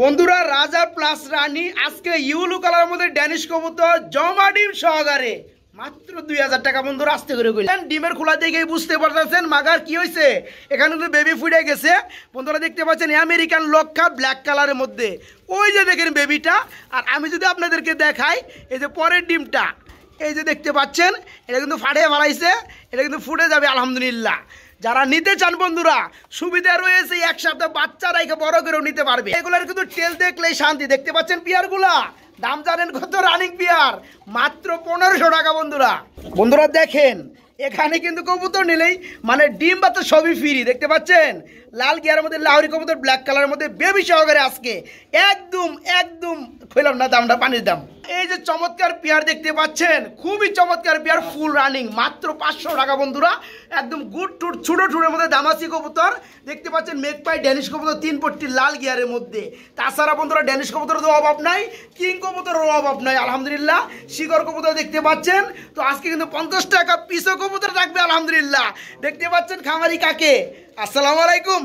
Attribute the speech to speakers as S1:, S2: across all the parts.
S1: বন্ধুরা রাজা প্লাস রানী আজকে ইউলু কালার মধ্যে ড্যানিশ কবুতর জমা ডিম সহকারে মাত্র দুই হাজার টাকা বন্ধুরা আসতে করে গেলেন ডিমের খোলা দিয়ে বুঝতে পারতেছেন মাগার কি হয়েছে এখানে কিন্তু বেবি ফুটে গেছে বন্ধুরা দেখতে পাচ্ছেন আমেরিকান লক্ষা ব্ল্যাক কালারের মধ্যে ওই যে দেখেন বেবিটা আর আমি যদি আপনাদেরকে দেখাই এই যে পরের ডিমটা এই যে দেখতে পাচ্ছেন এটা কিন্তু ফাটে ভালাইছে এটা কিন্তু ফুটে যাবে আলহামদুলিল্লাহ যারা নিতে চান বন্ধুরা সুবিধা রয়েছে এক সপ্তাহ বাচ্চা রেখে বড় করেও নিতে পারবে এগুলোর কিন্তু তেল দেখলেই শান্তি দেখতে পাচ্ছেন পিয়ারগুলা দাম জানেন কত রানিং পিয়ার মাত্র পনেরোশো টাকা বন্ধুরা বন্ধুরা দেখেন এখানে কিন্তু কবুতর নিলেই মানে ডিম বা তো সবই ফ্রি দেখতে পাচ্ছেন লাল গিয়ার মধ্যে লাহরি কবুতর ব্ল্যাক কালারের মধ্যে বেবি সহকারে আজকে একদম একদম খুললাম না দামটা পানির দাম এই যে চমৎকার পেয়ার দেখতে পাচ্ছেন খুবই চমৎকার পেয়ার ফুল রানিং মাত্র পাঁচশো টাকা বন্ধুরা একদম গুড টুট ছুটো ঠুটের মধ্যে দামাসি কবুতর দেখতে পাচ্ছেন মেঘপাই ড্যানিশ কবুতর তিন পট্টি লাল গিয়ারের মধ্যে তাছাড়া বন্ধুরা ড্যানিশ কবুতরের তো অভাব নাই কিং কবুতরের অভাব নাই আলহামদুলিল্লাহ শিকর কবুতর দেখতে পাচ্ছেন তো আজকে কিন্তু পঞ্চাশ টাকা পিসও কবুতর থাকবে আলহামদুলিল্লাহ দেখতে পাচ্ছেন খামারি কাকে আসসালামু আলাইকুম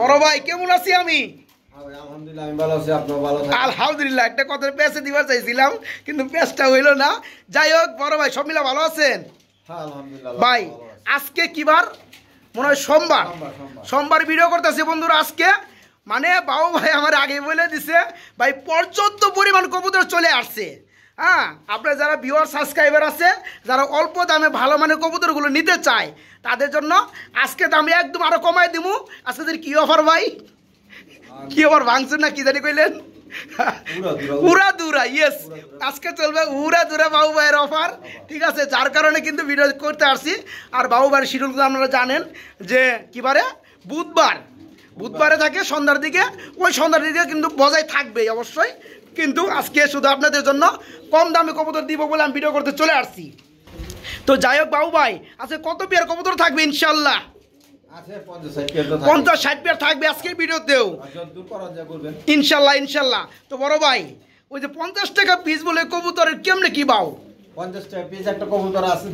S1: বড় ভাই কেমন আছি আমি হ্যাঁ আলহামদুলিল্লাহ একটা কথা পেসে দিবার চাইছিলাম কিন্তু পেসটা হইল না যাই হোক বড় ভাই সব মিলা ভালো আছেন হ্যাঁ, ভাই আজকে কিবার মনে হয় সোমবার সোমবার ভিডিও করতেছে বন্ধুরা আজকে মানে বাবু ভাই আমার আগে বলে দিছে ভাই পর্যাপ্ত পরিমাণ কবুতর চলে আসছে হ্যাঁ আপনার যারা ভিওয়ার সাবস্ক্রাইবার আছে যারা অল্প দামে ভালো মানে কবুতরগুলো নিতে চায় তাদের জন্য আজকে দামে একদম আরও কমাই দিব আজকে কি অফার ভাই কি অফার ভাঙছেন না কি জানি কইলেন দুরা ইয়েস আজকে চলবে দুরা অফার ঠিক আছে যার কারণে কিন্তু ভিডিও করতে আসছি আর শিডিউলগুলো আপনারা জানেন যে বুধবার বুধবারে থাকে সন্ধ্যার দিকে ওই সন্ধ্যার দিকে কিন্তু বজায় থাকবে অবশ্যই কিন্তু আজকে শুধু আপনাদের জন্য কম দামে কবুতর দিব বলে আমি ভিডিও করতে চলে আসছি তো যাই হোক বাবু ভাই আজকে কত পেয়ার কবুতর থাকবে ইনশাল্লাহ পঞ্চাশ ষাট পেয়ার থাকবে আজকের ভিডিওতেও ইনশাল্লাহ ইনশাল্লাহ তো বড় ভাই ওই যে পঞ্চাশ টাকা পিস বলে কবুতরের কেমনে কি বাও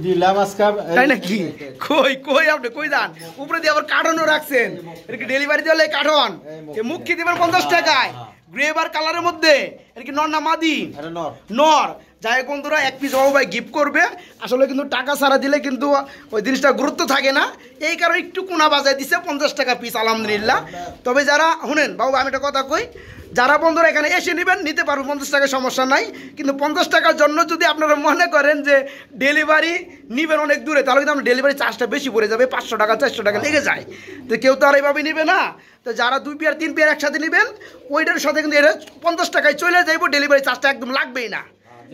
S1: ডেলিভারি দিলে কাঠন মুখি দিবেন পঞ্চাশ টাকায় গ্রেভার হ্যাঁ। কালারের মধ্যে এটা কি নর না মাদি নর যাই বন্ধুরা এক পিস ভাই গিফট করবে আসলে কিন্তু টাকা ছাড়া দিলে কিন্তু ওই জিনিসটা গুরুত্ব থাকে না এই কারণে একটু কোনা বাজায় দিছে পঞ্চাশ টাকা পিস আলহামদুলিল্লাহ তবে যারা শুনেন বাবু আমি একটা কথা কই যারা বন্ধুরা এখানে এসে নেবেন নিতে পারবো পঞ্চাশ টাকার সমস্যা নাই কিন্তু পঞ্চাশ টাকার জন্য যদি আপনারা মনে করেন যে ডেলিভারি নেবেন অনেক দূরে তাহলে কিন্তু আপনার ডেলিভারি চার্জটা বেশি পড়ে যাবে পাঁচশো টাকা চারশো টাকা লেগে যায় তো কেউ তো আর এইভাবে নেবে না তো যারা দুই পেয়ার তিন পেয়ার একসাথে নেবেন ওইটার সাথে কিন্তু এটা পঞ্চাশ টাকায় চলে যাইব ডেলিভারি চার্জটা একদম লাগবেই না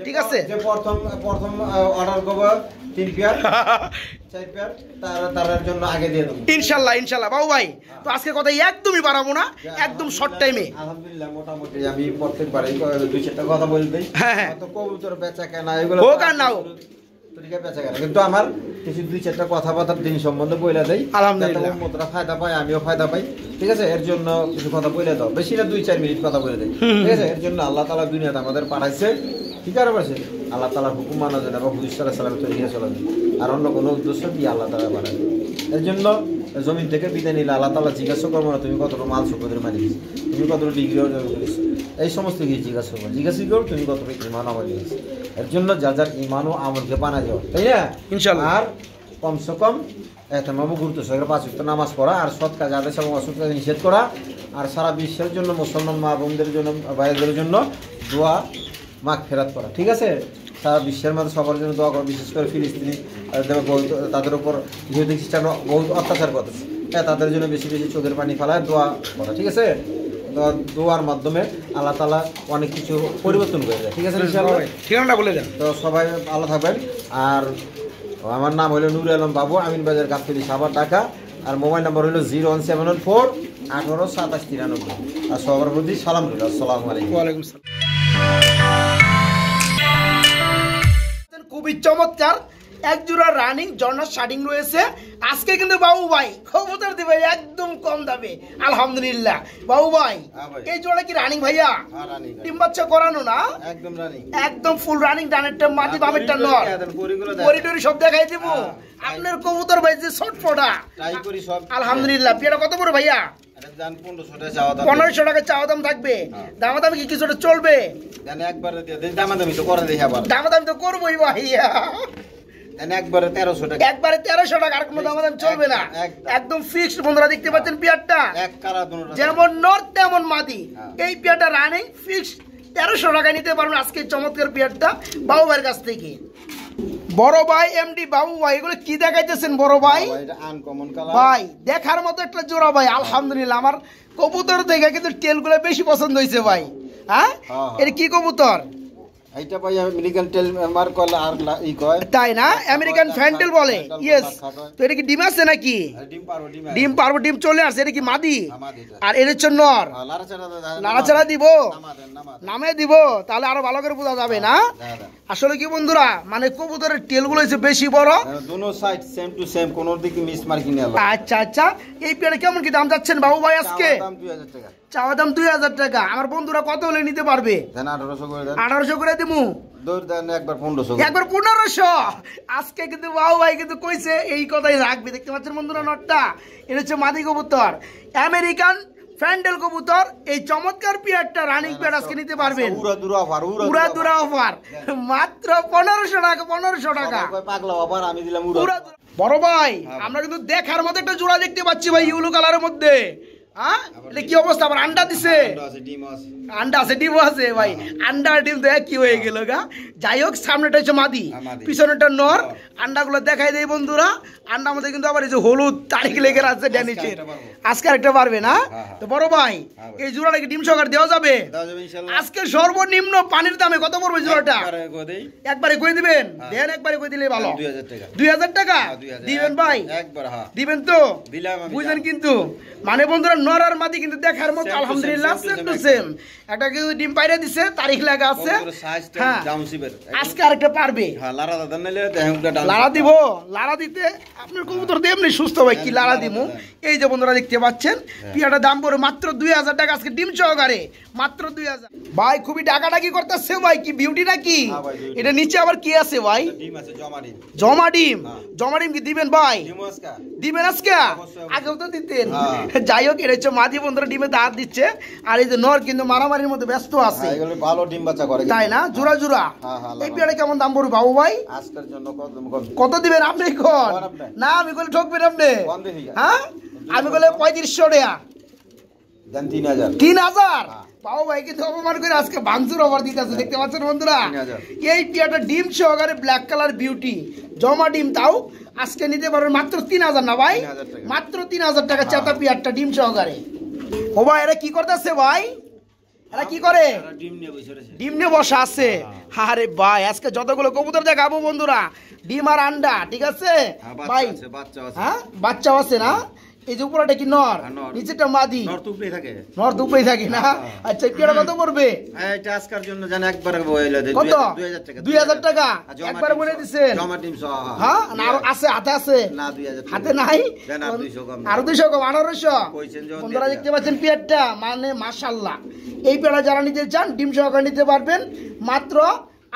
S1: ঠিক আছে যে প্রথম
S2: প্রথম অর্ডার করব তিন পেয়ার চার
S1: পেয়ার তার তার
S2: জন্য আগে দিয়ে দেব
S1: ইনশাআল্লাহ ইনশাআল্লাহ বাবু ভাই হ্যাঁ। তো আজকে কথা একদমই বাড়াবো না একদম শর্ট টাইমে
S2: আলহামদুলিল্লাহ মোটামুটি আমি প্রত্যেকবারই দুই চারটা কথা বলতেই দেই হ্যাঁ, হ্যাঁ।
S1: তো কবুতর বেচা কেনা এগুলো ও কার
S2: নাও আল্লাহ দুনিয়াতে আমাদের পাঠাইছে কি কারণ আছে আল্লাহ তালা হুকুম মানা যায় এবং হুদিস তালা সাল্লামে তরিয়া চলা যায় আর অন্য কোনো উদ্দেশ্য দিয়ে আল্লাহ তালা বানায় এর জন্য জমিন থেকে বিদায় নিলে আল্লাহ তালা জিজ্ঞাসা করবো না তুমি কতটা মাল সম্পদের মালিক তুমি কতটা ডিগ্রি অর্জন করেছ এই সমস্ত কিছু জিজ্ঞাসা করবো জিজ্ঞাসা করো তুমি কতটা ইমান আমার নিয়েছ এর জন্য যা যার ইমান ও আমলকে বানা যাও তাই না ইনশাল্লাহ আর কমসে কম এতে নব গুরুত্ব সহকারে পাঁচ উত্তর নামাজ পড়া আর সৎ কাজ আদেশ এবং অসৎ কাজ নিষেধ করা আর সারা বিশ্বের জন্য মুসলমান মা বোনদের জন্য ভাইদের জন্য দোয়া মাঘ ফেরাত করা ঠিক আছে সারা বিশ্বের মধ্যে সবার জন্য দোয়া করো বিশেষ করে ফিলিস্তিনি বহুত তাদের উপর যেহেতু খ্রিস্টান বহুত অত্যাচার করতেছে হ্যাঁ তাদের জন্য বেশি বেশি চোখের পানি ফেলায় দোয়া করা ঠিক আছে দোয়ার মাধ্যমে আল্লাহ তালা অনেক কিছু পরিবর্তন করে দেয় ঠিক আছে
S1: ঠিকানাটা বলে দেন
S2: তো সবাই ভালো থাকবেন আর আমার নাম হলো নুরুল আলম বাবু আমিন বাজার গাছতলি সাবার ঢাকা আর মোবাইল নম্বর হলো zero one seven one four আঠারো সাতাশ তিরানব্বই আর সবার প্রতি সালাম রইল আসসালামু আলাইকুম ওয়ালাইকুম সালাম
S1: খুবই চমৎকার এক জোড়া রানিং জর্নার শার্টিং রয়েছে আজকে কিন্তু বাবু ভাই খবর দিবে একদম কম দামে আলহামদুলিল্লাহ বাবু ভাই হ্যাঁ এই জোড়া কি রানিং ভাইয়া হ্যাঁ, ডিম বাচ্চা করানো না একদম রানিং একদম ফুল রানিং ডানেরটা হ্যাঁ, মাটি বাবেরটা নর করিডোরি সব দেখাই দিব আপনার কবুতর ভাই যে ছটফটা
S2: আলহামদুলিল্লাহ বিয়েটা কত বড় ভাইয়া পনেরোশো
S1: টাকা চাওয়া দাম থাকবে হ্যাঁ। দামা দামি কিছুটা চলবে দামা দামি তো করবোই ভাইয়া তেরোশো টাকা হ্যাঁ। যেমন নর্থ তেমন মাদি হ্যাঁ। এই পেয়ারটা রানিং ফিক্সড তেরোশো টাকা নিতে পারবেন আজকে চমৎকার পেয়ারটা বাবু ভাইয়ের কাছ থেকে বড় ভাই এমডি বাবু ভাই এগুলো কি দেখাইতেছেন বড় ভাই ভাই দেখার মতো একটা জোড়া ভাই আলহামদুলিল্লাহ আমার কবুতর দেখে কিন্তু টেলগুলো বেশি পছন্দ হয়েছে ভাই হ্যাঁ? হ্যাঁ, হ্যাঁ এটা কি কবুতর
S2: এইটা ভাই আমেরিকান টেল আর
S1: ই কয় তাই না আমেরিকান ফ্যান্টেল বলে ইয়েস তো এটা কি ডিম আছে নাকি হ্যাঁ, ডিম পারবো ডিম ডিম পারবো ডিম চলে আসে এটা কি মাদি আর এর জন্য নাড়াচাড়া দিব নামে দিব তাহলে আরো ভালো করে বোঝা যাবে না হ্যাঁ, হ্যাঁ, আসলে কি বন্ধুরা মানে কবুতরের
S2: টেলগুলো হচ্ছে বেশি বড় দুনো সাইড সেম টু সেম কোন দিকে মিস মার্কিং
S1: আচ্ছা আচ্ছা এই পেয়ারে কেমন কি দাম যাচ্ছেন বাবু ভাই আজকে দাম 2000 টাকা চাওয়া দাম দুই হাজার টাকা আমার বন্ধুরা কত হলে নিতে পারবে আঠারোশো করে চমৎকার রানিং আজকে নিতে মাত্র পনেরোশো টাকা পনেরোশো টাকা বড় ভাই হ্যাঁ। আমরা কিন্তু দেখার মতো একটা জোড়া দেখতে পাচ্ছি ভাই ইউলো কালারের মধ্যে হ্যাঁ কি অবস্থা আবার আন্ডা দিছে আছে ডিম আছে আন্ডা আছে আছে ভাই হ্যাঁ। আন্ডা ডিম কি হয়ে হ্যাঁ। গেল গা যাই হোক সামনেটা হচ্ছে মাদি হ্যাঁ, পিছনেটা নর আন্ডাগুলো দেখাই দেয় বন্ধুরা মধ্যে কিন্তু আবার এই যে হলুদ তারিখ লেগে আছে ড্যানিচের আজকে আরেকটা পারবে না তো বড় ভাই এই জোড়াটাকে ডিম দেওয়া যাবে আজকে সর্বনিম্ন পানির দামে কত পড়বে জোড়াটা একবারে কই দিবেন দেন একবারে কই দিলে ভালো দুই হাজার টাকা দিবেন ভাই দিবেন তো বুঝলেন কিন্তু মানে বন্ধুরা নর আর মাদি কিন্তু দেখার মতো আলহামদুলিল্লাহ সেম টু সেম একটা কি ডিম পাইরে দিছে তারিখ লাগা আছে হ্যাঁ আজকে আরেকটা পারবে হ্যাঁ, লাড়া দিব লাড়া দিতে আপনার কবুতর দিয়ে এমনি সুস্থ ভাই কি হ্যাঁ, লাড়া দিব এই যে বন্ধুরা দেখতে পাচ্ছেন হ্যাঁ। পিয়াটার দাম পড়ে মাত্র দুই হাজার টাকা আজকে ডিম সহকারে মাত্র দুই হাজার ভাই খুবই ডাকাডাকি করতেছে ভাই কি বিউটি নাকি এটা নিচে আবার কি আছে ভাই জমা ডিম জমা ডিম কি দিবেন ভাই দিবেন আজকে আগেও তো দিতেন যাই হোক এটা হচ্ছে মাঝি বন্ধুরা ডিমে দাঁত দিচ্ছে আর এই যে নর কিন্তু মারামারি বাড়ির মধ্যে ব্যস্ত আছে হ্যাঁ, ভালো ডিম বাচ্চা করে তাই না জোড়া জোড়া হ্যাঁ, হ্যাঁ, এই পেয়ারে কেমন দাম পড়বে বাবু ভাই
S2: কত দিবেন আপনি
S1: না আমি বলে ঠকবেন আপনি হ্যাঁ আমি বলে পঁয়ত্রিশশো টাকা তিন হাজার ভাই কিন্তু অপমান করে আজকে ভাঙচুর অফার দেখতে পাচ্ছেন বন্ধুরা এই টিয়াটা ডিম সহকারে ব্ল্যাক কালার বিউটি জমা ডিম তাও আজকে নিতে পারবেন মাত্র তিন হাজার না ভাই মাত্র তিন হাজার টাকা চাতা পিয়ারটা ডিম সহকারে ও ভাই কি করতেছে ভাই এরা কি করে ডিম নিয়ে বসে আছে আরে ভাই আজকে যতগুলো কবুতর দেখাবো বন্ধুরা ডিম আর আন্ডা ঠিক আছে হ্যাঁ, ভাই হ্যাঁ? বাচ্চাও আছে না এই যে উপরাটা কি নর হ্যাঁ, নিচেটা মাদি নর তো উপরেই থাকে নর তো উপরেই থাকে না হ্যাঁ, হ্যাঁ। আচ্ছা কত
S2: এটা আজকার জন্য জানি একবার বইলা কত 2000 টাকা 2000 টাকা একবার বলে দিবেন জমা টিম সহ হ্যাঁ
S1: আছে হাতে আছে না 2000 হাতে নাই 200 কম আর 200 কম 1800 বন্ধুরা দেখতে পাচ্ছেন পেয়ারটা মানে মাশাআল্লাহ এই পেয়ারা যারা নিতে চান ডিম সহকারে নিতে পারবেন মাত্র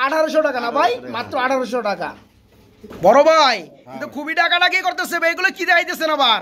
S1: 1800 টাকা না ভাই মাত্র 1800 টাকা বড় ভাই কিন্তু খুবই টাকাটা কি করতেছে এগুলো কি দেখাইতেছেন আবার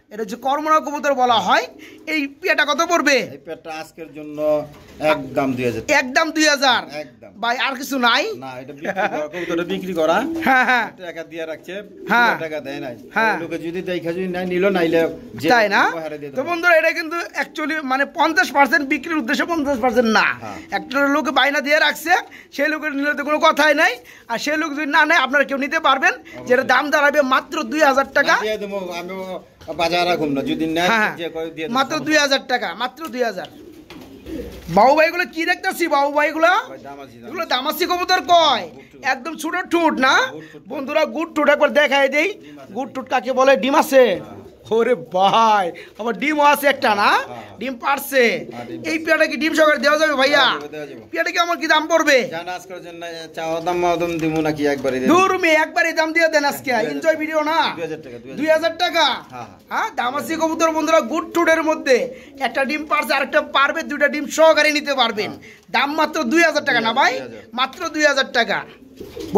S1: এটা হচ্ছে কর্মরা কবুতর বলা হয় এই পেটা কত পড়বে এই
S2: পেটা আজকের জন্য একদম 2000
S1: 2000 একদম ভাই আর কিছু নাই না এটা বিক্রি করা
S2: কবুতরটা বিক্রি করা হ্যাঁ হ্যাঁ টাকা দিয়ে রাখছে হ্যাঁ টাকা দেয় নাই হ্যাঁ। লোকে যদি দেখা যদি নাই নিল নাইলে তাই না
S1: তো বন্ধুরা এটা কিন্তু অ্যাকচুয়ালি মানে পার্সেন্ট বিক্রির উদ্দেশ্যে পঞ্চাশ পার্সেন্ট না হ্যাঁ। একটা লোকে বাইনা দিয়ে রাখছে সেই লোকের নিলে তো কোনো কথাই নাই আর সেই লোক যদি না নেয় আপনারা কেউ নিতে পারবেন যেটা দাম দাঁড়াবে মাত্র হাজার টাকা আমি হ্যাঁ, হ্যাঁ। বাবু ভাইগুলো কি দেখতেছি বাবু কয় একদম ছোট না বন্ধুরা গুড একবার দেখাই দেই গুড টুট কাকে বলে ডিমাসে ওরে ভাই আবার ডিমও আছে একটা না হ্যাঁ। ডিম পারছে হ্যাঁ, এই পেয়াটা কি ডিম সকালে দেওয়া যাবে ভাইয়া পেয়াটা কি আমার কি দাম পড়বে একবারে দাম দিয়ে দেন এনজয় ভিডিও না দুই হাজার টাকা হ্যাঁ, হ্যাঁ। দাম আছে কবুতর বন্ধুরা গুড টুডের মধ্যে একটা ডিম পারছে আরেকটা পারবে দুইটা ডিম সহকারে নিতে পারবেন দাম মাত্র দুই হাজার টাকা না ভাই মাত্র দুই হাজার টাকা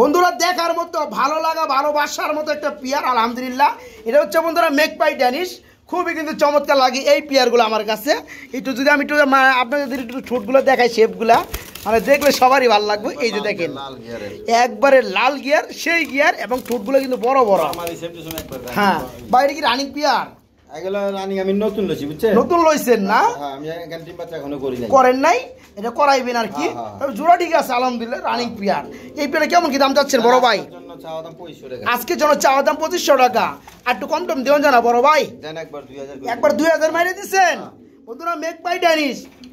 S1: বন্ধুরা দেখার মতো ভালো লাগা ভালোবাসার মতো একটা পেয়ার আলহামদুলিল্লাহ এটা হচ্ছে বন্ধুরা মেকপাই ড্যানিশ খুবই কিন্তু চমৎকার লাগে এই পেয়ারগুলো আমার কাছে একটু যদি আমি একটু আপনাদের একটু ঠোঁটগুলো দেখাই শেপগুলা মানে দেখলে সবারই ভালো লাগবে এই যে দেখেন একবারে লাল গিয়ার সেই গিয়ার এবং ঠোঁটগুলো কিন্তু বড় বড় হ্যাঁ বাইরে কি রানিং পেয়ার
S2: নতুন লইছেন না হ্যাঁ, হ্যাঁ, করেন
S1: নাই এটা করাইবেন আর কি রানিং হ্যাঁ, এই কেমন দাম চাচ্ছেন বড় ভাই দাম পঁচিশশো টাকা আর একটু জানা বড় ভাই একবার দুই হাজার মাইনে দিচ্ছেন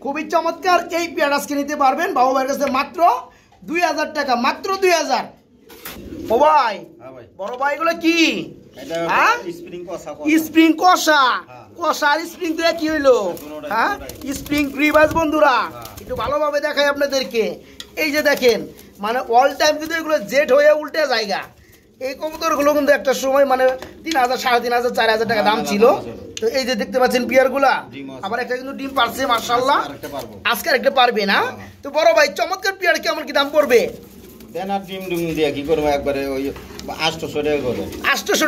S1: খুবই চমৎকার এই পেয়ার আজকে নিতে পারবেন বাবা ভাইয়ের কাছে মাত্র দুই হাজার টাকা মাত্র দুই হাজার ও ভাই বড় ভাইগুলো কি স্প্রিং হ্যাঁ? কষা কষার স্প্রিং দিয়ে কি হইলো হ্যাঁ স্প্রিং গ্রিবাস বন্ধুরা হ্যাঁ। একটু ভালোভাবে দেখাই আপনাদেরকে এই যে দেখেন মানে অল টাইম কিন্তু এগুলো জেট হয়ে উল্টে জায়গা এই কবুতরগুলো কিন্তু একটা সময় মানে তিন হাজার সাড়ে তিন হাজার চার হাজার টাকা দাম হ্যাঁ, ছিল তো এই যে দেখতে পাচ্ছেন পিয়ারগুলা আবার একটা কিন্তু ডিম পারছে মার্শাল্লাহ আজকে আর একটা পারবে না তো বড় ভাই চমৎকার পিয়ার কেমন কি দাম পড়বে
S2: হ্যাঁ। হ্যাঁ। আটশো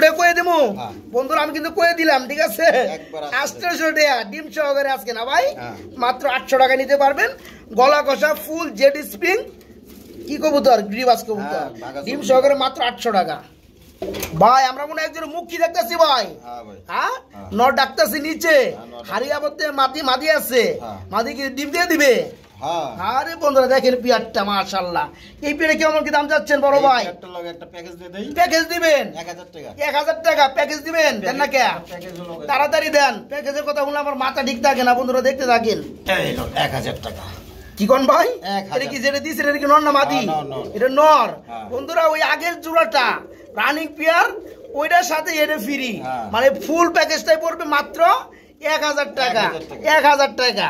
S1: টাকা নিতে পারবেন গলা কষা ফুল জেড স্প্রিং কি হ্যাঁ, ডিম সহকারে মাত্র আটশো টাকা ভাই আমরা মনে একজন ভাই মাদি আছে মাদি কি ডিম দিয়ে দিবে হ্যাঁ। আরে বন্ধুরা দেখেন পিয়ারটা মাশাল্লাহ এই কেমন কি দাম যাচ্ছেন বড় ভাই
S2: একটা লগে একটা প্যাকেজ
S1: দিয়ে দেই প্যাকেজ দিবেন 1000 টাকা 1000 প্যাকেজ দিবেন দেন না কে তাড়াতাড়ি দেন প্যাকেজের কথা শুনলে আমার মাথা ঠিক থাকে না বন্ধুরা দেখতে থাকেন
S2: এই লো 1000 টাকা
S1: কি কোন ভাই এটা কি যেটা দিছে এটা কি নর না মাদি হ্যাঁ, এটা নর হ্যাঁ। বন্ধুরা ওই আগের জোড়াটা রানিং পিয়ার ওইটার সাথে এটা ফ্রি মানে ফুল প্যাকেজটাই পড়বে মাত্র এক হাজার টাকা এক হাজার টাকা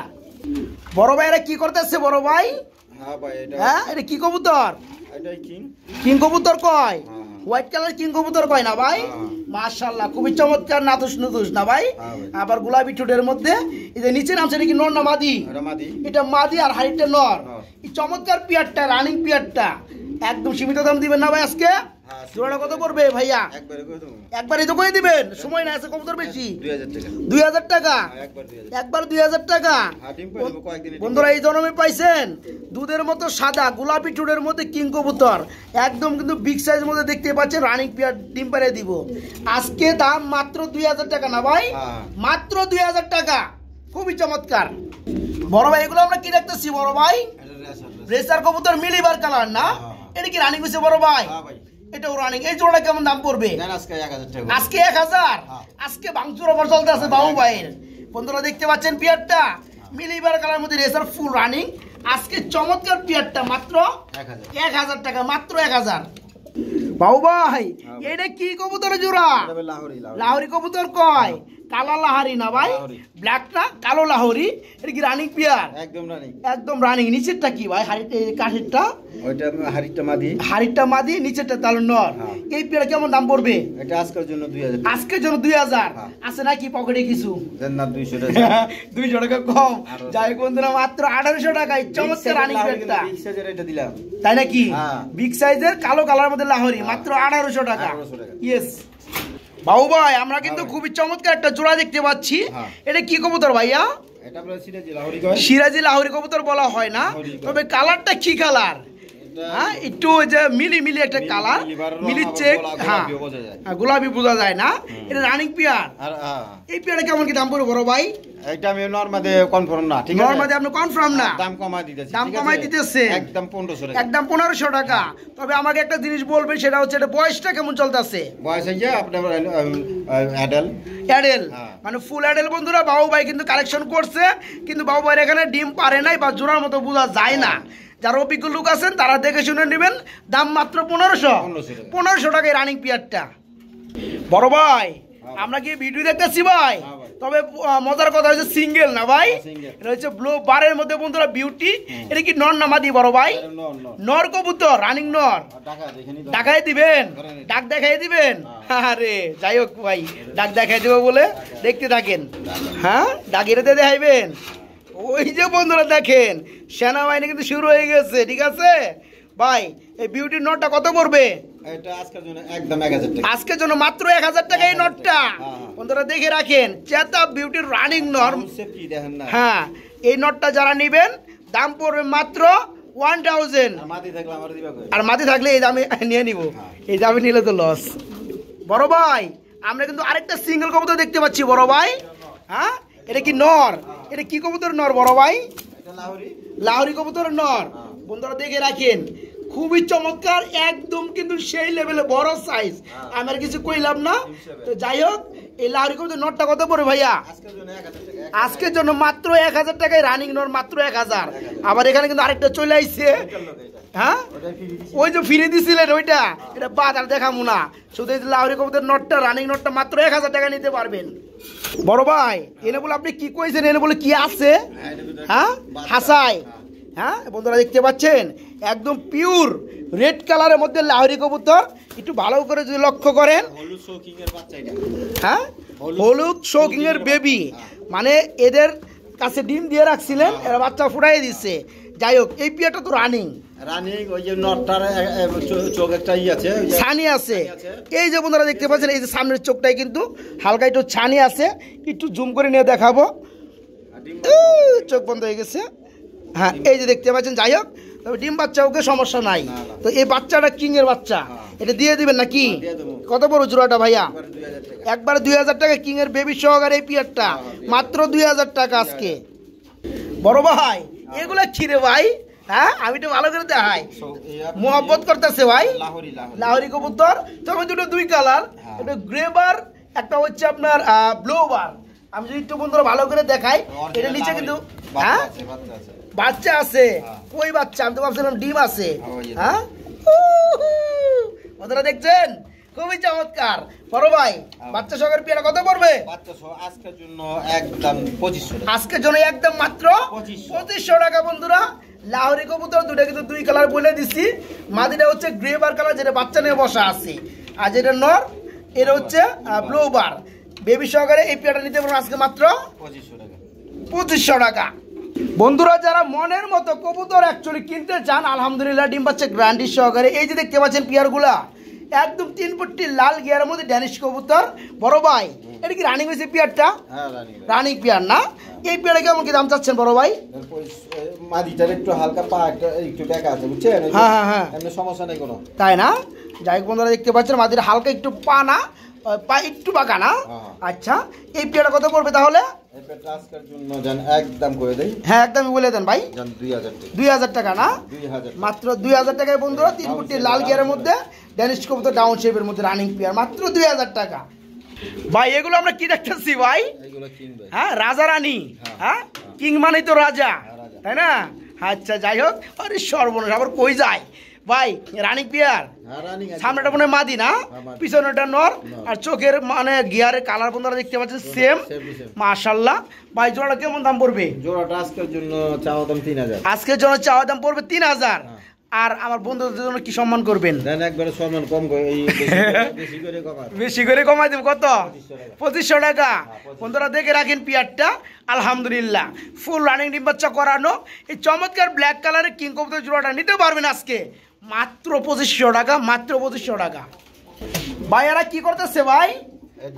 S1: বড় ভাই এটা কি করতেছে বড় ভাই
S2: হ্যাঁ, হ্যাঁ
S1: এটা কি কবুতর কিং কবুতর কয় হোয়াইট কালার কিং কবুতর কয় না ভাই হ্যাঁ। মাশাল্লাহ খুবই চমৎকার নাতুস নুতুস না হ্যাঁ ভাই আবার গোলাপি ঠোঁটের মধ্যে এই যে নিচে নামছে নাকি নর না মাদি এটা মাদি আর হাইটটা নর এই চমৎকার পিয়ারটা রানিং পিয়ারটা একদম সীমিত দাম দিবেন না ভাই আজকে হ্যাঁ, ভাইয়া একবারই দিবেন সময় না কবুতর বেশি হ্যাঁ, হ্যাঁ, দুই হাজার টাকা একবার দুই হাজার টাকা বন্ধুরা এই পাইছেন দুধের মতো সাদা গোলাপি টুডের মধ্যে কিং কবুতর একদম কিন্তু বিগ সাইজ মধ্যে দেখতে পাচ্ছেন রানিং পিয়ার ডিম পেরে দিব আজকে দাম মাত্র দুই হাজার টাকা না ভাই মাত্র দুই হাজার টাকা খুবই চমৎকার বড় ভাই এগুলো আমরা কি দেখতেছি বড় ভাই রেসার কবুতর মিলিবার কালার না এটা কি রানিং হয়েছে বড় ভাই হ্যাঁ এটাও রানিং এই জোড়া কেমন দাম পড়বে আজকে এক হাজার হ্যাঁ। আজকে ভাঙচুর বাবু হ্যাঁ। ভাইয়ের বন্ধুরা দেখতে পাচ্ছেন পিয়ারটা মিলিবার কালার মধ্যে রেসার ফুল রানিং আজকে চমৎকার পিয়ারটা মাত্র এক হাজার টাকা মাত্র এক হাজার বাবু ভাই এটা কি কবুতর জোড়া লাহরি কবুতর কয় কালা লাহারি না ভাই ব্ল্যাক না কালো লাহরি এটা কি রানিং পিয়ার একদম রানিং একদম রানিং নিচেরটা কি ভাই হাড়িটা কাঠেরটা
S2: ওইটা হাড়িটা মাদি
S1: হাড়িটা মাদি নিচেরটা তাহলে নর হ্যাঁ। এই পিয়ার কেমন দাম পড়বে
S2: এটা আজকের জন্য
S1: 2000 আজকের জন্য 2000 হ্যাঁ। আছে নাকি পকেটে কিছু না 200 টাকা 200 টাকা কম যাই বন্ধুরা মাত্র 1800 টাকা এই চমৎকার রানিং পিয়ারটা
S2: 20000 সাইজের এটা দিলাম
S1: তাই নাকি বিগ হ্যাঁ। সাইজের কালো কালার মধ্যে লাহরি মাত্র 1800 টাকা 1800 টাকা ইয়েস বাবু ভাই আমরা কিন্তু হ্যাঁ। খুবই চমৎকার একটা জোড়া দেখতে পাচ্ছি হ্যাঁ। এটা কি কবুতর ভাইয়া সিরাজি লাহরি কবুতর বলা হয় না তবে কালারটা কি কালার হ্যাঁ একটু যে মিলি মিলি একটা কালার মিলি চেক হ্যাঁ।,
S2: হ্যাঁ
S1: গোলাপি বোঝা যায় না এটা রানিং পেয়ার এই পেয়ারে কেমন কি দাম পড়ে বড় ভাই
S2: এটা নরমাদে কনফার্ম না ঠিক আছে নরমাদে আপনি কনফার্ম না দাম কমাই দিতেছি দাম কমাই একদম 1500 টাকা
S1: একদম 1500 টাকা তবে আমাকে একটা জিনিস বলবেন সেটা হচ্ছে এটা বয়সটা কেমন চলতেছে বয়স আপনার অ্যাডাল মানে ফুল অ্যাডেল বন্ধুরা বাবু ভাই কিন্তু কালেকশন করছে কিন্তু বাবু ভাইয়ের এখানে ডিম পারে নাই বা জোড়ার মতো বোঝা যায় না হ্যাঁ। যারা অভিজ্ঞ লোক আছেন তারা দেখে শুনে নেবেন দাম মাত্র পনেরোশো পনেরোশো টাকায় রানিং পিয়ারটা বড় ভাই হ্যাঁ। আমরা কি ভিডিও দেখতেছি ভাই হ্যাঁ তবে মজার কথা হচ্ছে সিঙ্গেল না ভাই হ্যাঁ, এটা হচ্ছে ব্লু বারের মধ্যে বন্ধুরা বিউটি এটা কি নর না মাদি বড় ভাই নর কবুতর রানিং নর ডাকাই দিবেন ডাক দেখাই দিবেন হ্যাঁ। আরে যাই হোক ভাই ডাক দেখাই দেবো বলে দেখতে থাকেন হ্যাঁ ডাকিরেতে দেখাইবেন ওই যে বন্ধুরা দেখেন সেনাবাহিনী কিন্তু শুরু হয়ে গেছে ঠিক আছে ভাই এই বিউটির নটটা কত পড়বে
S2: টাকা
S1: এই নটটা হ্যাঁ, হ্যাঁ। দেখে রাখেন রানিং হ্যাঁ এই নটটা যারা নিবেন দাম পড়বে মাত্র ওয়ান আর মাটি থাকলে এই দামে নিয়ে নিব হ্যাঁ। এই দামে নিলে তো লস বড় ভাই আমরা কিন্তু আরেকটা সিঙ্গেল কবুতর দেখতে পাচ্ছি বড় ভাই হ্যাঁ এটা কি নর এটা কি কবুতর নর বড় ভাই লাহরি কবুতর নর বন্ধুরা দেখে রাখেন খুবই চমৎকার একদম কিন্তু সেই লেভেলে বড় সাইজ হ্যাঁ। আমি আর কিছু কইলাম না তো যাই হোক এই লাহরি কবুতর নটটা কত পড়ে ভাইয়া আজকের জন্য মাত্র এক হাজার টাকায় রানিং নট মাত্র এক হাজার আবার এখানে কিন্তু আরেকটা চলে আইছে হ্যাঁ ওই যে ফিরে দিছিলেন ওইটা হ্যাঁ। এটা বাদ আর না শুধু লাহরি কবুতর নটটা রানিং নটটা মাত্র এক হাজার টাকা নিতে পারবেন বড় ভাই হ্যাঁ। এনে বলে আপনি কি কইছেন এনে বলে কি আছে হ্যাঁ হাসায় হ্যাঁ বন্ধুরা দেখতে পাচ্ছেন একদম পিওর রেড কালারের মধ্যে লাহরি কবুতর একটু ভালো করে যদি লক্ষ্য করেন হ্যাঁ হলুদ এর বেবি হ্যাঁ। মানে এদের কাছে ডিম দিয়ে রাখছিলেন এরা বাচ্চা ফুটাই দিচ্ছে যাই হোক এই পিয়াটা তো রানিং রানিং ছানি আছে এই যে বন্ধুরা দেখতে পাচ্ছেন এই যে সামনের চোখটাই কিন্তু হালকা একটু ছানি আছে একটু জুম করে নিয়ে দেখাবো চোখ বন্ধ হয়ে গেছে হ্যাঁ এই যে দেখতে পাচ্ছেন যাই হোক ডিম বাচ্চা ওকে সমস্যা নাই তো এই বাচ্চাটা কিংয়ের বাচ্চা হ্যাঁ। এটা দিয়ে দিবেন নাকি হ্যাঁ, কত বড় জোড়াটা ভাইয়া একবার দুই হাজার টাকা কিংয়ের বেবি সহকারে এই পিয়ারটা হ্যাঁ, মাত্র দুই হাজার টাকা আজকে বড় ভাই এগুলা খিরে ভাই হ্যাঁ আমি তো ভালো করে দেখাই মোহাম্মত করতেছে ভাই লাহরি কবুতর তবে দুটো দুই কালার একটা গ্রেবার একটা হচ্ছে আপনার ব্লোবার আমি যদি একটু বন্ধুরা ভালো করে দেখাই এটা নিচে কিন্তু হ্যাঁ বাচ্চা আছে কই বাচ্চা আমি তো ভাবছিলাম ডিম আছে হ্যাঁ, হ্যাঁ? দেখছেন খুবই চমৎকার বড় ভাই হ্যাঁ। বাচ্চা সহকার পেয়ারা কত পড়বে আজকের জন্য একদম আজকের একদম মাত্র পঁচিশশো টাকা বন্ধুরা লাহরি কবুতর দুটা কিন্তু দুই কালার বলে দিছি মাদিটা হচ্ছে গ্রে বার কালার যেটা বাচ্চা নিয়ে বসা আছে আর যেটা নর এটা হচ্ছে ব্লু হ্যাঁ, বার বেবি সহকারে এই পিয়াটা নিতে পারবো আজকে মাত্র পঁচিশশো টাকা পঁচিশশো টাকা বন্ধুরা যারা মনের মতো কবুতর অ্যাকচুয়ালি কিনতে চান আলহামদুলিল্লাহ ডিম পাচ্ছে গ্র্যান্ডি সহকারে এই যে দেখতে পাচ্ছেন পিয়ারগুলা একদম তিন ফুটটি লাল গিয়ারের মধ্যে ড্যানিশ কবুতর বড় ভাই এটা কি রানিং হয়েছে পিয়ারটা রানিং পিয়ার না হ্যাঁ। এই পিয়ারে কেমন কি দাম চাচ্ছেন বড় ভাই
S2: মাদিটার একটু হালকা পা একটু ব্যাক আছে বুঝছেন হ্যাঁ হ্যাঁ হ্যাঁ সমস্যা নেই কোনো
S1: তাই না যাই বন্ধুরা দেখতে পাচ্ছেন মাদির হালকা একটু পা না পা একটু বাঁকা না হ্যাঁ। আচ্ছা এই পিয়ারটা কত পড়বে তাহলে হ্যাঁ, লাল গিয়ারের মধ্যে ড্যানিশ মধ্যে রানিং মাত্র দুই হাজার টাকা ভাই এগুলো আমরা কি ভাই হ্যাঁ রাজা রানী হ্যাঁ, হ্যাঁ কিং মানেই তো হ্যাঁ, রাজা তাই না আচ্ছা যাই হোক আরে সর্বনাশ আবার কই যায় ভাই রানি পিয়ার হ্যাঁ, সামনেটা মনে মাদি না হ্যাঁ, পিছনেটা নর আর চোখের মানে গিয়ারের কালার বন্ধুরা দেখতে পাচ্ছেন সেম মাশাল্লাহ ভাই জোড়াটা কেমন দাম পড়বে জোড়াটা আজকের জন্য চাওয়া দাম তিন হাজার আজকের জন্য চাওয়া দাম পড়বে তিন হাজার হ্যাঁ। আর আমার বন্ধুদের জন্য কি সম্মান করবেন বেশি করে কমাই দেব কত পঁচিশশো টাকা বন্ধুরা দেখে রাখেন পিয়ারটা আলহামদুলিল্লাহ ফুল রানিং ডিম্বাচ্চা করানো এই চমৎকার ব্ল্যাক কালারের কিং কবুতর জোড়াটা নিতে পারবেন আজকে মাত্র পঁচিশশো টাকা মাত্র পঁচিশশো টাকা ভাই এরা কি করতেছে ভাই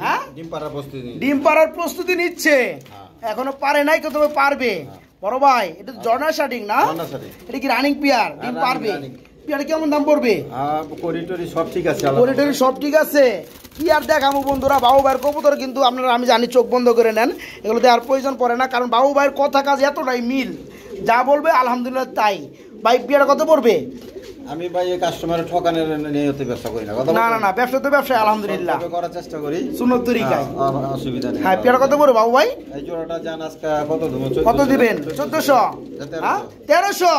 S2: হ্যাঁ? ডিম পাড়ার
S1: প্রস্তুতি নিচ্ছে হ্যাঁ। এখনো পারে নাই তো তবে পারবে হ্যাঁ। বড় ভাই এটা জর্নাল শার্টিং না এটা কি রানিং পিয়ার ডিম পারবে কেমন দাম পড়বে সব ঠিক আছে সব ঠিক আছে কি আর বন্ধুরা বাবু কিন্তু আপনারা আমি জানি চোখ বন্ধ করে নেন এগুলো দেওয়ার প্রয়োজন পড়ে না কারণ বাবু ভাইয়ের কথা কাজ এতটাই মিল যা বলবে আলহামদুলিল্লাহ তাই ভাই বিয়ার কত পড়বে
S2: আমি ভাই এই ঠকানোর ব্যবসা করি না না না
S1: না ব্যবসা তো ব্যবসা আলহামদুলিল্লাহ করার চেষ্টা করি তরিকায়
S2: হ্যাঁ, অসুবিধা নেই হ্যাঁ
S1: কত বাবু ভাই
S2: এই জোড়াটা জান আজকে কত দেবো কত দিবেন
S1: 1400 1300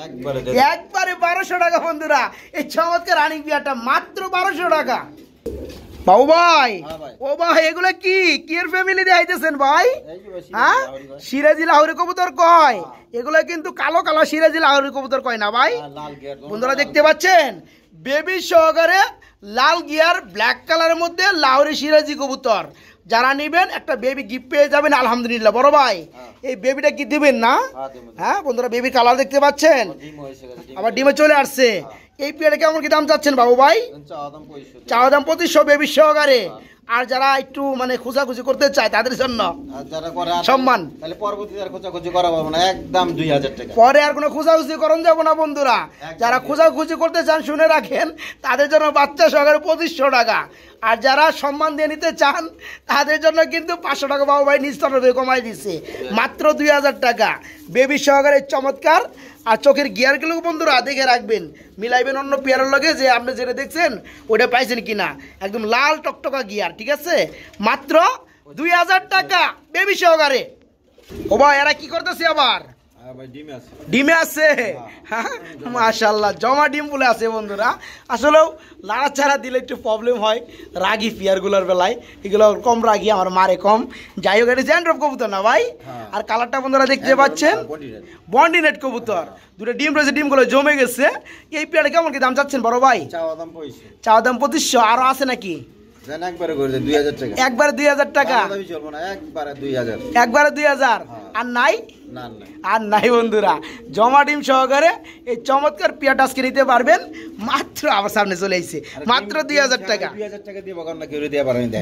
S2: 1200
S1: একবারে বারোশো টাকা বন্ধুরা এই চমৎকার রানিং বিয়ারটা মাত্র বারোশো টাকা হ্যাঁ ভাই ও ভাই এগুলো কি ফ্যামিলি দিয়ে আইতেছেন ভাই হ্যাঁ লাহরি কবুতর কয় হ্যাঁ। এগুলো কিন্তু কালো লাহরি কবুতর কয় না ভাই
S2: হ্যাঁ,
S1: বন্ধুরা দেখতে পাচ্ছেন বেবি সহকারে লাল গিয়ার ব্ল্যাক কালারের মধ্যে লাহরি সিরাজি কবুতর যারা নিবেন একটা বেবি গিফট পেয়ে যাবেন আলহামদুলিল্লাহ বড় ভাই এই বেবিটা কি দিবেন না হ্যাঁ বন্ধুরা বেবির কালার দেখতে পাচ্ছেন আবার ডিমে চলে আসছে এই পেয়ারা কেমন কি দাম চাচ্ছেন বাবু ভাই চাওয়া দাম প্রতিশো বেবি সহকারে আর যারা একটু মানে খোঁজাখুঁজি করতে চায় তাদের জন্য সম্মান পরে আর কোনো খোঁজাখুঁজি করুন যাবো না বন্ধুরা যারা খোঁজাখুঁজি করতে চান শুনে রাখেন তাদের জন্য বাচ্চা সহকারে পঁচিশশো টাকা আর যারা সম্মান দিয়ে নিতে চান তাদের জন্য কিন্তু পাঁচশো টাকা বাবু ভাই নিস্তরভাবে কমাই দিচ্ছে হ্যাঁ। মাত্র দুই হাজার টাকা বেবি সহকারে চমৎকার আর চোখের গিয়ারগুলো বন্ধুরা দেখে রাখবেন মিলাইবেন অন্য পেয়ারের লগে যে আপনি যেটা দেখছেন ওটা পাইছেন কিনা একদম লাল টকটকা গিয়ার ঠিক আছে মাত্র দুই হাজার টাকা বেবি সহকারে ও ভাই এরা কি করতেছে আবার হ্যাঁ ডিমে আছে হ্যাঁ। হ্যাঁ, মাশাল্লাহ জমা ডিম বলে আছে বন্ধুরা আসলেও ছাড়া দিলে একটু প্রবলেম হয় রাগি পিয়ারগুলোর বেলায় এগুলো কম রাগি আমার মারে কম যাই হোক এটা জ্যান্ড্রপ কবুতর না ভাই আর কালারটা বন্ধুরা দেখতে পাচ্ছেন বন্ডিনেট কবুতর দুটো ডিম রয়েছে ডিমগুলো জমে গেছে এই পেয়ারে কেমন কি দাম চাচ্ছেন বড় ভাই চাওয়া দাম পঁচিশশো আরও আছে নাকি একবারে দুই হাজার টাকা একবারে দুই হাজার আর নাই আর নাই বন্ধুরা জমা ডিম সহকারে এই চমৎকার পিয়া টাস্কি নিতে পারবেন মাত্র আমার সামনে চলে এসেছে মাত্র দুই হাজার টাকা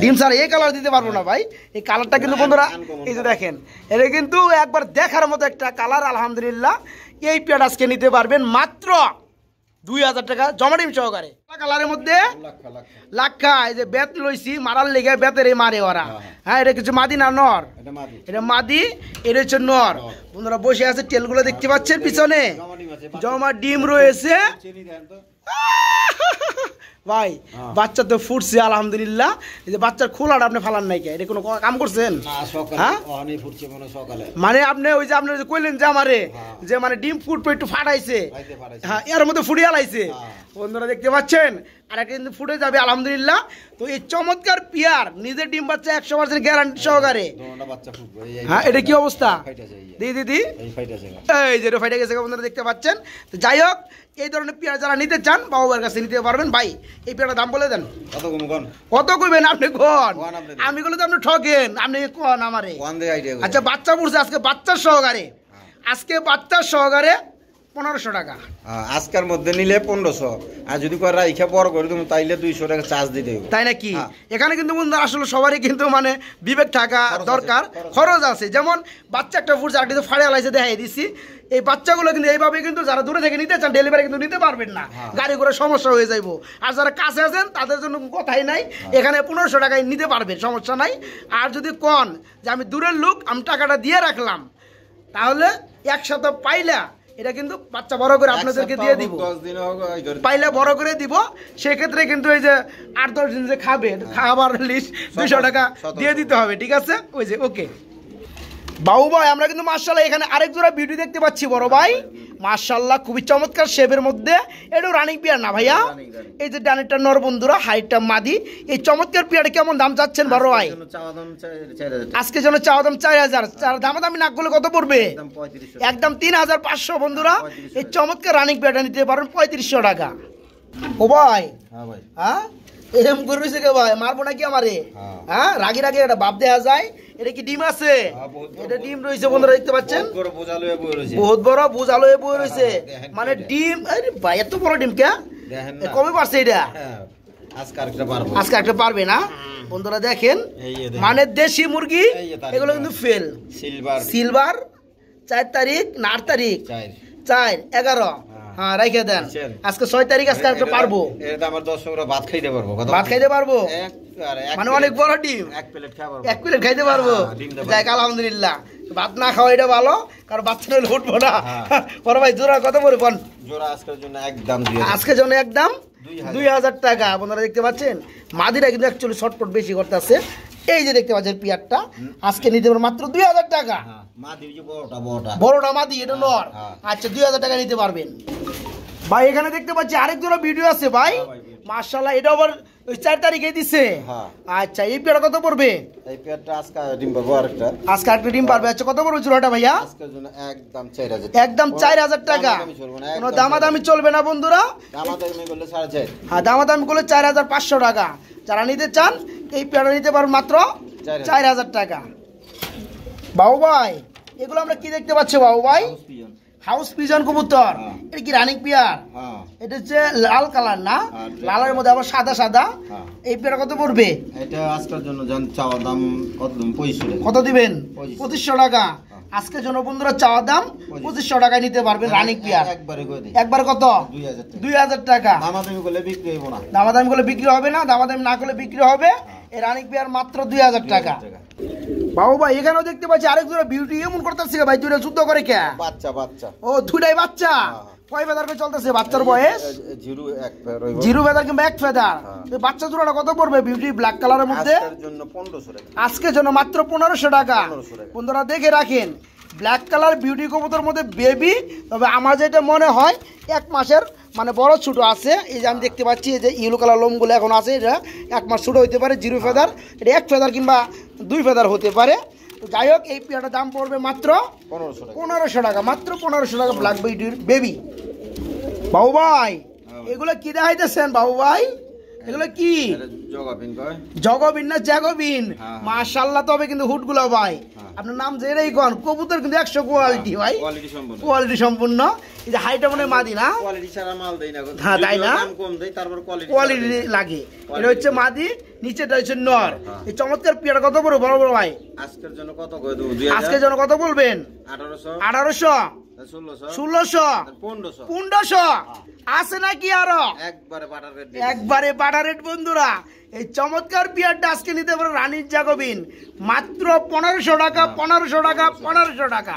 S1: ডিম স্যার এই কালার দিতে পারবো না ভাই এই কালারটা কিন্তু বন্ধুরা এই যে দেখেন এটা কিন্তু একবার দেখার মতো একটা কালার আলহামদুলিল্লাহ এই পেঁয়াজ আজকে নিতে পারবেন মাত্র দুই হাজার টাকা জমা ডিম সহকারে কালারের মধ্যে লাক্ষা এই যে বেত লইছি মারার লেগে বেতের এই মারে ওরা হ্যাঁ, হ্যাঁ।, হ্যাঁ এটা কিছু মাদি না নর এটা মাদি এটা হচ্ছে নর বন্ধুরা বসে আছে তেলগুলো দেখতে হ্যাঁ, পাচ্ছেন পিছনে জমা ডিম রয়েছে ভাই হ্যাঁ। বাচ্চা তো ফুটছে আলহামদুলিল্লাহ এই যে বাচ্চার খোলাটা আপনি ফালান নাই কে এটা কোনো কাম করছেন হ্যাঁ? মানে আপনি ওই যে আপনি কইলেন যে আমারে হ্যাঁ। যে মানে ডিম ফুটবে একটু ফাটাইছে হ্যাঁ এর মধ্যে ফুটিয়ে আলাইছে বন্ধুরা দেখতে পাচ্ছেন আর একটা কিন্তু ফুটে যাবে আলহামদুলিল্লাহ তো এই চমৎকার পিয়ার নিজের ডিম বাচ্চা একশো পার্সেন্ট গ্যারান্টি সহকারে
S2: হ্যাঁ এটা কি অবস্থা
S1: দিদি দিদি এই যে ফাইটা গেছে আপনারা দেখতে পাচ্ছেন তো যাই হোক এই ধরনের পেয়ারা যারা নিতে চান বাবুবার কাছে নিতে পারবেন ভাই এই পেয়ারার দাম বলে দেন কত কইবেন আপনি কন আমি গুলো তো আপনি ঠকেন আপনি কন আমারে আচ্ছা বাচ্চা পড়ছে আজকে বাচ্চার সহকারে হ্যাঁ। আজকে বাচ্চার সহকারে পনেরোশো টাকা
S2: আজকের মধ্যে নিলে পনেরোশো আর যদি কয় রাইখা বড় করে তুমি তাইলে দুইশো টাকা চার্জ দিতে হবে তাই নাকি হ্যাঁ।
S1: এখানে কিন্তু বন্ধু আসলে সবারই কিন্তু মানে বিবেক থাকা দরকার খরচ আছে যেমন বাচ্চা একটা ফুড চাকরিতে ফাড়ে আলাইছে দেখাই দিছি এই বাচ্চাগুলো কিন্তু এইভাবে কিন্তু যারা দূরে থেকে নিতে চান ডেলিভারি কিন্তু নিতে পারবেন না হ্যাঁ। গাড়ি করে সমস্যা হয়ে যাইব আর যারা কাছে আছেন তাদের জন্য কথাই নাই হ্যাঁ। এখানে পনেরোশো টাকায় নিতে পারবেন সমস্যা নাই আর যদি কন যে আমি দূরের লোক আমি টাকাটা দিয়ে রাখলাম তাহলে একসাথে পাইলা এটা কিন্তু বাচ্চা বড় করে আপনাদেরকে দিয়ে দিব পাইলে বড় করে দিব সেক্ষেত্রে কিন্তু এই যে আট দশ দিন যে খাবে হ্যাঁ। খাবার লিস্ট দুশো টাকা দিয়ে দিতে হবে ঠিক আছে ওই যে ওকে বাবু ভাই আমরা কিন্তু মার্শাল এখানে আরেক জোড়া ভিডিও দেখতে পাচ্ছি বড় ভাই হ্যাঁ, মার্শাল্লাহ খুবই চমৎকার শেপের মধ্যে এটাও রানিং পিয়ার না ভাইয়া এই যে ডানেরটা নর বন্ধুরা হাইটটা মাদি এই চমৎকার পিয়ারটা কেমন দাম চাচ্ছেন বড় ভাই আজকে যেন চাওয়া দাম চার হাজার দামা দামি নাকগুলো কত পড়বে একদম তিন হাজার পাঁচশো বন্ধুরা এই চমৎকার রানিং পিয়ারটা নিতে পারেন পঁয়ত্রিশশো টাকা ও ভাই হ্যাঁ, হ্যাঁ? এরম করবে কে ভাই মারবো নাকি আমারে হ্যাঁ।, হ্যাঁ রাগে রাগে এটা বাপ দেয়া যায় এটা কি ডিম আছে হ্যাঁ, এটা ডিম
S2: রয়েছে বন্ধুরা দেখতে পাচ্ছেন
S1: বহুত বড় বুঝ আলো বই রয়েছে হ্যাঁ, মানে ডিম আরে ভাই এত বড় ডিম কে
S2: কবে পারছে এটা আজকে একটা
S1: পারবে না বন্ধুরা দেখেন মানে দেশি মুরগি এগুলো কিন্তু ফেল সিলভার সিলভার চার তারিখ না আট তারিখ চার এগারো হ্যাঁ, রাইখে দেন আজকে ছয় তারিখ আজকে আজকে পারবো
S2: ভাত খাইতে পারবো ভাত খাইতে পারবো
S1: মানে অনেক বড় ডিম এক প্লেট খাইতে পারবো এক প্লেট খাইতে পারবো হ্যাঁ, আলহামদুলিল্লাহ ভাত না খাওয়া এটা ভালো কারণ বাচ্চা নইলে উঠবো না হ্যাঁ। বড় ভাই জোড়া কত পড়ে বল
S2: জোড়া আজকের জন্য একদম আজকের
S1: জন্য একদম দুই হাজার টাকা আপনারা দেখতে পাচ্ছেন মাদিরা কিন্তু একচুয়ালি শর্টপট বেশি করতে আছে এই যে দেখতে পাচ্ছেন পিয়ারটা আজকে নিতে পারবেন মাত্র দুই হাজার টাকা
S2: হ্যাঁ, বড়টা
S1: দিয়ে এটা হ্যাঁ, নর হ্যাঁ। আচ্ছা দুই হাজার টাকা নিতে পারবেন ভাই এখানে দেখতে পাচ্ছি আরেক জোড়া ভিডিও আছে ভাই মার্শাল্লাহ এটা আবার ওই চার তারিখে দিছে হ্যাঁ। আচ্ছা এই কত পড়বে আচ্ছা, কত পড়বে ভাইয়া
S2: একদম টাকা
S1: চলবে না বন্ধুরা করলে হ্যাঁ, টাকা যারা নিতে চান এই পেয়ারা নিতে পারবেন মাত্র হাজার টাকা বাবু ভাই এগুলো আমরা কি দেখতে পাচ্ছি বাবু ভাই হাউস পিজন কবুতর হ্যাঁ। এটা কি রানিং পিয়ার হ্যাঁ এটা লাল কালার না লালের মধ্যে আবার সাদা সাদা হ্যাঁ। এই কত পড়বে
S2: এটা আজকের জন্য চাওয়া দাম কত
S1: দিবেন পঁচিশশো টাকা হ্যাঁ। আজকে জনবন্ধুরা চাওয়া দাম পঁচিশশো টাকায় নিতে হ্যাঁ, একবার কত দুই হাজার টাকা দামাদামি
S2: করলে বিক্রি হবে না
S1: দামাদামি করলে বিক্রি হবে না না করলে বিক্রি হবে এই রানিং মাত্র দুই হাজার টাকা বাবু ভাই এখানেও দেখতে পাচ্ছি আরেক জোড়া বিউটি এমন করতেছে ভাই দুটো যুদ্ধ করে কে
S2: বাচ্চা বাচ্চা
S1: ও দুটাই বাচ্চা করে চলতেছে বাচ্চার বয়স জিরো কিংবা এক হ্যাঁ। বাচ্চা কত পড়বে বিউটি ব্ল্যাক আজকের জন্য মাত্র পনেরোশো টাকা দেখে রাখেন ব্ল্যাক কালার বিউটি মধ্যে বেবি তবে আমার যেটা মনে হয় এক মাসের মানে বড় ছোট আছে এই যে আমি দেখতে পাচ্ছি যে ইয়েলো কালার গুলো এখন আছে এটা এক মাস ছোট হইতে পারে জিরো ফেদার এটা এক ফেদার কিংবা দুই ফেদার হতে পারে তো যাই হোক এই পেয়ারটার দাম পড়বে মাত্র পনেরোশো টাকা মাত্র পনেরোশো টাকা ব্ল্যাক বেবি বাবু ভাই এগুলো কি দেখাইতেছেন বাবু ভাই হ্যাঁ,
S2: হ্যাঁ।
S1: হ্যাঁ। একশো কোয়ালিটি ভাই কোয়ালিটি সম্পূর্ণ মাদি না না কোয়ালিটি লাগে এটা হচ্ছে মাদি নর এই চমৎকার কত বড় বড় বড় ভাই
S2: জন্য বলবেন আঠারোশো হ্যাঁ।
S1: আছে নাকি আরো একবারে বন্ধুরা এই চমৎকার নিতে রানীর জাগবিন মাত্র পনেরোশো টাকা পনেরোশো টাকা পনেরোশো টাকা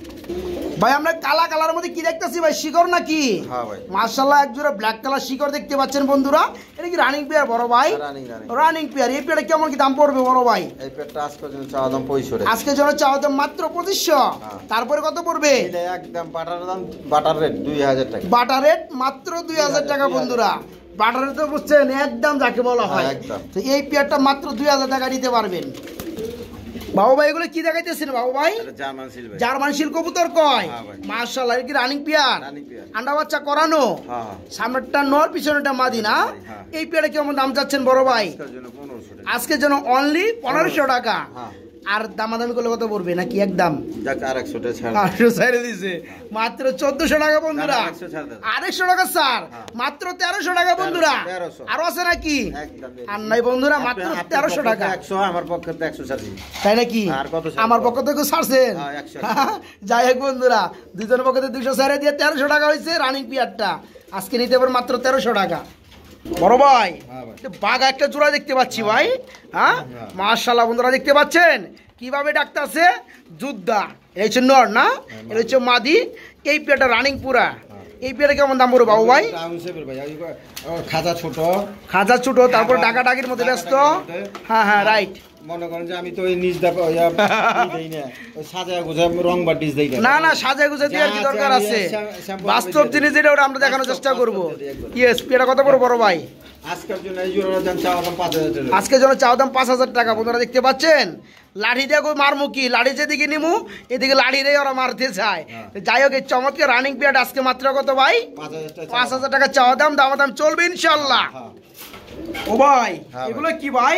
S1: ভাই আমরা কালা কালার মধ্যে কি দেখতেছি ভাই শিকড় নাকি হ্যাঁ মার্শাল্লাহ একজোড়া ব্ল্যাক কালার শিকড় দেখতে পাচ্ছেন বন্ধুরা এটা কি রানিং পেয়ার বড় ভাই রানিং হ্যাঁ, পেয়ার এই পেয়ারে কেমন কি দাম পড়বে বড় ভাই
S2: এই পেয়ারটা আজকের জন্য চাওয়া দাম পঁয়ষট্টি আজকের
S1: জন্য চাওয়া দাম মাত্র পঁচিশশো হ্যাঁ। তারপরে কত পড়বে একদম বাটার দাম বাটার
S2: রেট দুই টাকা
S1: বাটার রেট মাত্র দুই হাজার টাকা বন্ধুরা বাটারে তো বুঝছেন একদম যাকে বলা হয় তো এই পেয়ারটা মাত্র দুই হাজার টাকা নিতে পারবেন বাবু ভাই এগুলো কি দেখাইতেছেন বাবু ভাই জার্মান শিল কবুতর কয় মার্শাল হ্যাঁ মার্শাল্লাহ কি রানিং পিয়ার আন্ডা বাচ্চা করানো হ্যাঁ, হ্যাঁ। সামনেরটা নর পিছনেটা মাদি না এই পিয়ারে কেমন দাম চাচ্ছেন বড় ভাই আজকে যেন অনলি পনেরোশো টাকা আর দামাদামি করলে কত পড়বে নাকি একদম মাত্র চোদ্দশো টাকা বন্ধুরা আড়াইশো টাকা স্যার মাত্র তেরোশো টাকা বন্ধুরা আরো আছে নাকি আর নাই বন্ধুরা মাত্র তেরোশো টাকা একশো আমার পক্ষে থেকে একশো তাই নাকি আমার পক্ষ থেকে ছাড়ছেন হ্যাঁ, যাই হোক বন্ধুরা দুজনের পক্ষ থেকে দুশো ছাড়ে দিয়ে তেরোশো টাকা হয়েছে রানিং পিয়ারটা আজকে নিতে পারবেন মাত্র তেরোশো টাকা বড় ভাই হ্যাঁ বাঘ একটা জোড়া দেখতে পাচ্ছি হ্যাঁ। ভাই হ্যাঁ, হ্যাঁ। মার্শাল্লাহ বন্ধুরা দেখতে পাচ্ছেন কিভাবে আছে যুদ্ধা এটা হচ্ছে নর না এটা হচ্ছে মাদি এই পেয়ারটা রানিং পুরা এই পেয়ারে কেমন দাম পড়বে বাবু ভাই
S2: খাজা ছোট খাজা ছোট তারপর ডাকা ডাকির মধ্যে ব্যস্ত
S1: হ্যাঁ হ্যাঁ রাইট না না দরকার আমরা দেখানোর চেষ্টা জন্য দাম পাঁচ হাজার টাকা বন্ধুরা দেখতে পাচ্ছেন লাঠি দিয়ে মারমু কি লাঠি যেদিকে নিমু এদিকে লাঠি দিয়ে ওরা মারতে চায় হ্যাঁ। যাই হোক এই চমৎকার রানিং পিরিয়ড আজকে মাত্র কত ভাই পাঁচ হাজার টাকা চাওয়া দাম দাম দাম চলবে ইনশাল্লাহ হ্যাঁ।
S2: ও ভাই হ্যাঁ এগুলো
S1: কি ভাই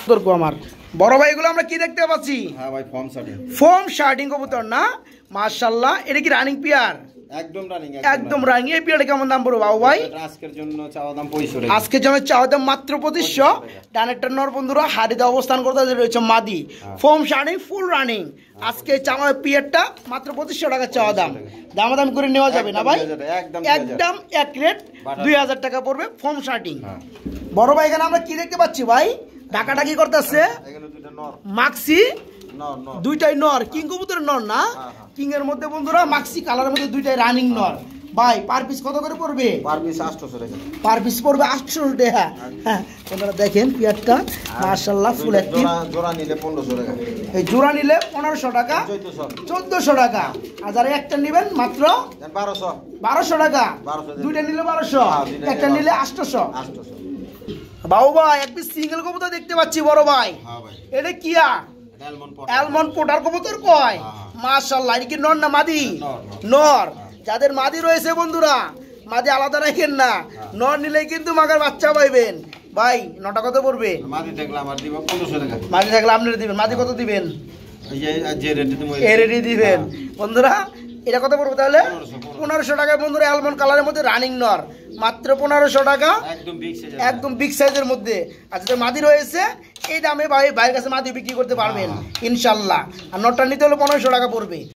S1: সতর্ক আমার বড় ভাইগুলো আমরা কি দেখতে পাচ্ছি হ্যাঁ ভাই ফর্ম শার্টিং ফর্ম শার্টিং কবুতর না মাশাআল্লাহ এটা কি রানিং পিয়ার
S2: একদম রানিং একদম রানিং এই পিয়ারটা
S1: কেমন দাম পড়বে বাবু ভাই
S2: আজকের জন্য চাওয়া দাম 2500 আজকের
S1: জন্য চাওয়া দাম মাত্র 2500 ডানেরটা নর বন্ধুরা হাড়িতে অবস্থান করতে রয়েছে মাদি হ্যাঁ। ফর্ম শার্টিং ফুল রানিং হ্যাঁ। আজকে চাওয়া পিয়ারটা মাত্র 2500 টাকা চাওয়া দাম দাম দাম করে নেওয়া যাবে না ভাই একদম এক রেট 2000 টাকা পড়বে ফর্ম শার্টিং হ্যাঁ। বড় ভাই এখানে আমরা কি দেখতে পাচ্ছি ভাই টাকাটা কি করতেছে হ্যাঁ, হ্যাঁ, মাক্সি দুইটাই নর কিং কবুতর নর না হ্যাঁ, কিং এর মধ্যে বন্ধুরা মাক্সি কালারের মধ্যে দুইটাই রানিং নর ভাই পার পিস কত করে পড়বে পার পিস টাকা পার পিস পড়বে আটশো হ্যাঁ তোমরা দেখেন পিয়ারটা মাশাআল্লাহ ফুল একটি
S2: জোড়া নিলে পনেরোশো টাকা এই জোড়া
S1: নিলে পনেরোশো টাকা চোদ্দশো টাকা আর যারা একটা নেবেন মাত্র বারোশো বারোশো টাকা দুইটা নিলে বারোশো একটা নিলে 800 800 বাবু ভাই একটি সিঙ্গেল কবুতর দেখতে পাচ্ছি বড় ভাই হ্যাঁ এটা কিয়া অ্যালমন্ড পোটার কবুতর কয় হ্যাঁ। মাশাল্লাহ এটা কি নর না মাদি হ্যাঁ, নর যাদের মাদি রয়েছে বন্ধুরা মাদি আলাদা রাখেন না নর নিলে কিন্তু মাগার বাচ্চা পাইবেন ভাই নটা কত পড়বে মাদি
S2: থাকলে
S1: দিবেন মাদি কত দিবেন এই দিবেন বন্ধুরা এটা কত বলবো তাহলে পনেরোশো টাকা বন্ধুরা অ্যালমন্ড কালারের মধ্যে রানিং নর মাত্র পনেরোশো টাকা একদম বিগ সাইজের মধ্যে আর যদি মাদি রয়েছে এই দামে ভাই ভাইয়ের কাছে মাদি বিক্রি করতে পারবেন হ্যাঁ। ইনশাল্লাহ আর নটটা নিতে হলে পনেরোশো টাকা পড়বে